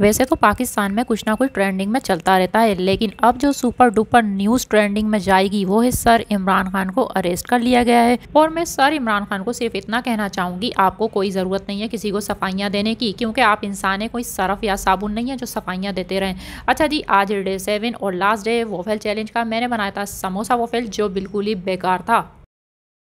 वैसे तो पाकिस्तान में कुछ ना कुछ ट्रेंडिंग में चलता रहता है लेकिन अब जो सुपर डुपर न्यूज ट्रेंडिंग में जाएगी वो है सर इमरान खान को अरेस्ट कर लिया गया है और मैं सर इमरान खान को सिर्फ इतना कहना चाहूंगी आपको कोई ज़रूरत नहीं है किसी को सफाइयाँ देने की क्योंकि आप इंसान है कोई सरफ या साबुन नहीं है जो सफाइयाँ देते रहें अच्छा जी आज डे सेवन और लास्ट डे वोफेल चैलेंज का मैंने बनाया था समोसा वोफेल जो बिल्कुल ही बेकार था